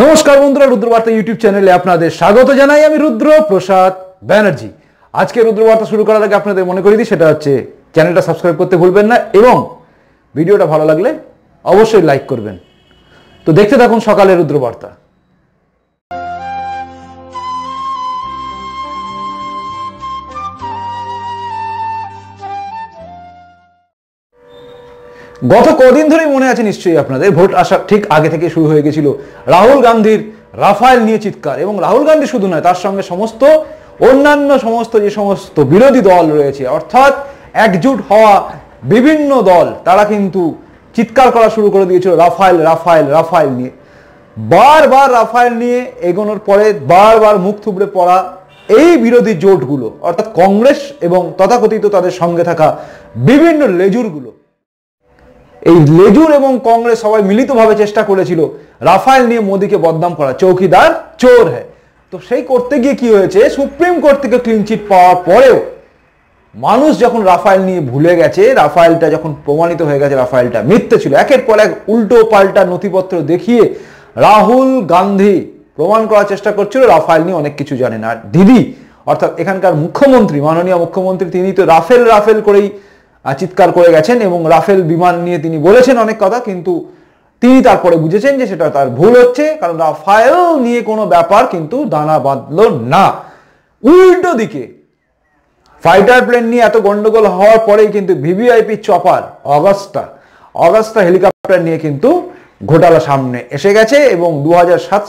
নমস্কার বন্ধুরা রুদ্রবার্তা ইউটিউব চ্যানেলে আপনাদের স্বাগত জানাই আমি রুদ্র প্রসাদ ব্যানার্জি আজকে রুদ্রবার্তা শুরু করার আগে আপনাদের মনে করে দিই সেটা হচ্ছে চ্যানেলটা সাবস্ক্রাইব করতে ভুলবেন না এবং ভিডিওটা ভালো লাগলে অবশ্যই লাইক করবেন তো দেখতে থাকুন সকালে রুদ্রবার্তা গত কদিন ধরেই মনে আছে নিশ্চয়ই আপনাদের ভোট আসা ঠিক আগে থেকে শুরু হয়ে গেছিল রাহুল গান্ধীর রাফায়েল নিয়ে চিৎকার এবং রাহুল গান্ধী শুধু নয় তার সঙ্গে সমস্ত অন্যান্য সমস্ত যে সমস্ত বিরোধী দল রয়েছে অর্থাৎ একজুট হওয়া বিভিন্ন দল তারা কিন্তু চিৎকার করা শুরু করে দিয়েছিল রাফায়েল রাফায়েল রাফায়েল নিয়ে বারবার রাফায়েল নিয়ে এগোনোর পরে বারবার মুখ থুবড়ে পড়া এই বিরোধী জোটগুলো অর্থাৎ কংগ্রেস এবং তথাকথিত তাদের সঙ্গে থাকা বিভিন্ন লেজুরগুলো এই লেজুর এবং কংগ্রেস সবাই মিলিতভাবে চেষ্টা করেছিল রাফায়েল নিয়ে মোদীকে বদনাম করা চৌকিদার চোর হ্যাঁ তো সেই করতে গিয়ে কি হয়েছে সুপ্রিম কোর্ট থেকে ক্লিনচিট পাওয়ার পরেও মানুষ যখন রাফায়েল নিয়ে ভুলে গেছে রাফায়েলটা যখন প্রমাণিত হয়ে গেছে রাফায়েলটা মিথ্যে ছিল একের পর এক উল্টো পাল্টা নথিপত্র দেখিয়ে রাহুল গান্ধী প্রমাণ করার চেষ্টা করছিল রাফায়েল নিয়ে অনেক কিছু জানেন আর দিদি অর্থাৎ এখানকার মুখ্যমন্ত্রী মাননীয় মুখ্যমন্ত্রী তিনি তো রাফেল রাফেল করেই চিৎকার করে গেছেন এবং রাফেল বিমান নিয়ে তিনি বলেছেন অনেক কথা কিন্তু তিনি তারপরে বুঝেছেন যে সেটা তার ভুল হচ্ছে কারণ রাফায়েল নিয়ে কোনো ব্যাপার কিন্তু দানা বাঁধল না উল্টো দিকে ফাইটার প্লেন নিয়ে এত গন্ডগোল হওয়ার পরেই কিন্তু VVIP chopper Augusta Augusta helicopter নিয়ে কিন্তু ঘোটালা সামনে এসে গেছে এবং দু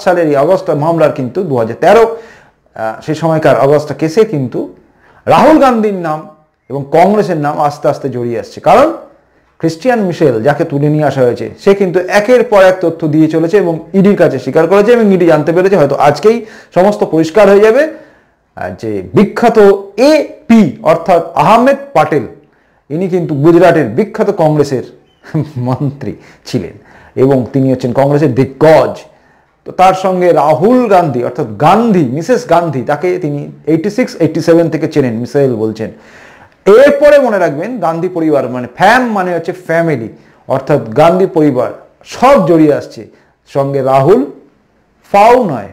সালের এই অগস্টা মামলার কিন্তু দু হাজার সেই সময়কার অগস্টা কেসে কিন্তু রাহুল গান্ধীর নাম এবং কংগ্রেসের নাম আস্তে আস্তে জড়িয়ে আসছে কারণ খ্রিস্টিয়ান মিশেল যাকে তুলে নিয়ে আসা হয়েছে সে কিন্তু একের পর এক তথ্য দিয়ে চলেছে এবং ইডির কাছে স্বীকার করেছে এবং ইডি জানতে পেরেছে হয়তো আজকেই সমস্ত পরিষ্কার হয়ে যাবে যে বিখ্যাত এ পি অর্থাৎ আহমেদ পাটেল ইনি কিন্তু গুজরাটের বিখ্যাত কংগ্রেসের মন্ত্রী ছিলেন এবং তিনি হচ্ছেন কংগ্রেসের দিগ্গজ তো তার সঙ্গে রাহুল গান্ধী অর্থাৎ গান্ধী মিসেস গান্ধী তাকে তিনি এইটি সিক্স এইটি সেভেন থেকে চেনেন মিসাইল বলছেন এরপরে মনে রাখবেন গান্ধী পরিবার মানে ফ্যাম মানে হচ্ছে ফ্যামিলি অর্থাৎ গান্ধী পরিবার সব জড়িয়ে আসছে সঙ্গে রাহুল ফাও নয়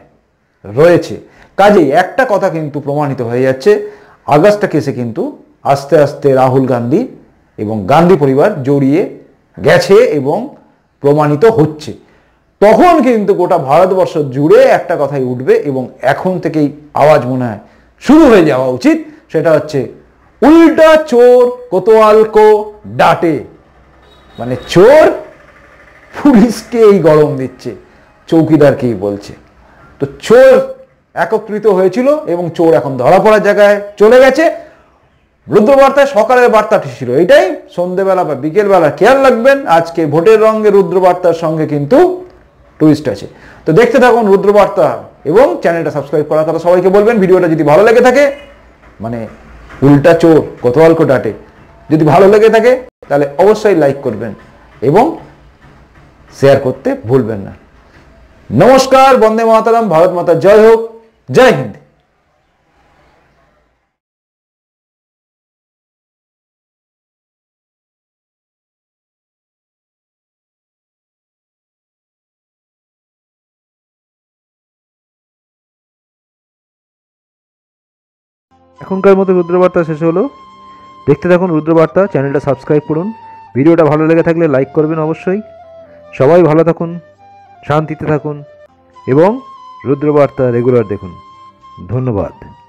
রয়েছে কাজেই একটা কথা কিন্তু প্রমাণিত হয়ে যাচ্ছে আগস্টটা কেসে কিন্তু আস্তে আস্তে রাহুল গান্ধী এবং গান্ধী পরিবার জড়িয়ে গেছে এবং প্রমাণিত হচ্ছে তখন কিন্তু গোটা ভারতবর্ষ জুড়ে একটা কথাই উঠবে এবং এখন থেকেই আওয়াজ মনে হয় শুরু হয়ে যাওয়া উচিত সেটা হচ্ছে উল্টা চোর কোতোয়ালকো ডাটে মানে চোর পুলিশকে এই গরম দিচ্ছে চৌকিদারকেই বলছে তো চোর একত্রিত হয়েছিল এবং চোর এখন ধরা পড়ার জায়গায় চলে গেছে রুদ্রবার্তায় সকালের বার্তাটি ছিল এটাই সন্ধেবেলা বা বিকেলবেলা খেয়াল রাখবেন আজকে ভোটের রঙে রুদ্রবার্তার সঙ্গে কিন্তু টুইস্ট আছে তো দেখতে থাকুন রুদ্রবার্তা এবং চ্যানেলটা সাবস্ক্রাইব করার কথা সবাইকে বলবেন ভিডিওটা যদি ভালো লেগে থাকে মানে উল্টা চোর অল্প ডাটে যদি ভালো লেগে থাকে তাহলে অবশ্যই লাইক করবেন এবং শেয়ার করতে ভুলবেন না নমস্কার বন্দে মাতারাম ভারত মাতা জয় হোক জয় হিন্দ এখনকার মতো রুদ্রবার্তা শেষ হলো দেখতে থাকুন রুদ্রবার্তা চ্যানেলটা সাবস্ক্রাইব করুন ভিডিওটা ভালো লেগে থাকলে লাইক করবেন অবশ্যই সবাই ভালো থাকুন শান্তিতে থাকুন এবং রুদ্রবার্তা রেগুলার দেখুন ধন্যবাদ